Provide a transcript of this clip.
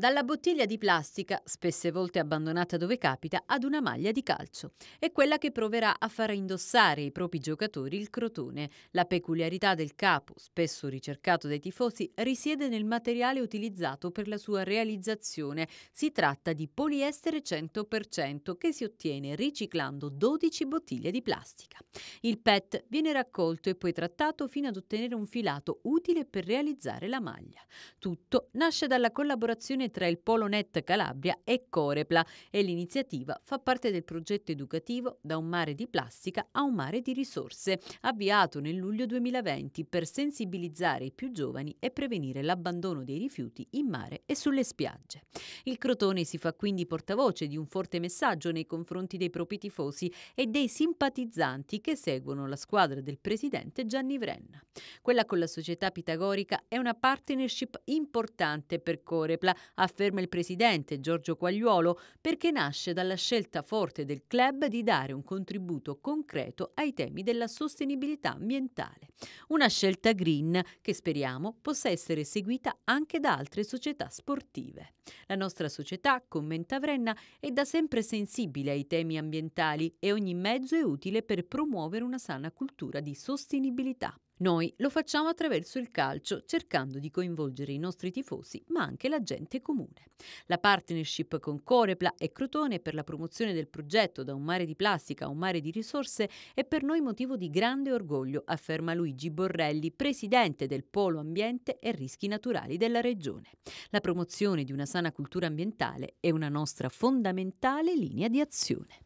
dalla bottiglia di plastica, spesse volte abbandonata dove capita, ad una maglia di calcio. È quella che proverà a far indossare ai propri giocatori il crotone. La peculiarità del capo, spesso ricercato dai tifosi, risiede nel materiale utilizzato per la sua realizzazione. Si tratta di poliestere 100% che si ottiene riciclando 12 bottiglie di plastica. Il PET viene raccolto e poi trattato fino ad ottenere un filato utile per realizzare la maglia. Tutto nasce dalla collaborazione tra il Polo Net Calabria e Corepla e l'iniziativa fa parte del progetto educativo Da un mare di plastica a un mare di risorse, avviato nel luglio 2020 per sensibilizzare i più giovani e prevenire l'abbandono dei rifiuti in mare e sulle spiagge. Il Crotone si fa quindi portavoce di un forte messaggio nei confronti dei propri tifosi e dei simpatizzanti che seguono la squadra del presidente Gianni Vrenna. Quella con la società pitagorica è una partnership importante per Corepla, afferma il presidente Giorgio Quagliuolo, perché nasce dalla scelta forte del club di dare un contributo concreto ai temi della sostenibilità ambientale. Una scelta green che speriamo possa essere seguita anche da altre società sportive. La nostra società, commenta Vrenna, è da sempre sensibile ai temi ambientali e ogni mezzo è utile per promuovere una sana cultura di sostenibilità. Noi lo facciamo attraverso il calcio, cercando di coinvolgere i nostri tifosi, ma anche la gente comune. La partnership con Corepla e Crotone per la promozione del progetto da un mare di plastica a un mare di risorse è per noi motivo di grande orgoglio, afferma Luigi Borrelli, presidente del Polo Ambiente e Rischi Naturali della Regione. La promozione di una sana cultura ambientale è una nostra fondamentale linea di azione.